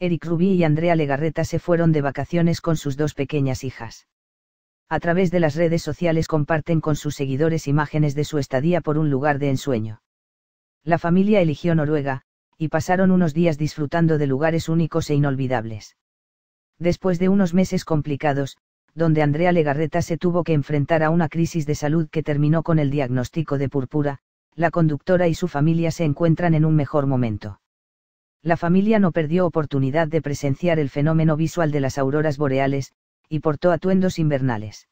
Eric Rubí y Andrea Legarreta se fueron de vacaciones con sus dos pequeñas hijas. A través de las redes sociales comparten con sus seguidores imágenes de su estadía por un lugar de ensueño. La familia eligió Noruega, y pasaron unos días disfrutando de lugares únicos e inolvidables. Después de unos meses complicados, donde Andrea Legarreta se tuvo que enfrentar a una crisis de salud que terminó con el diagnóstico de púrpura, la conductora y su familia se encuentran en un mejor momento. La familia no perdió oportunidad de presenciar el fenómeno visual de las auroras boreales, y portó atuendos invernales.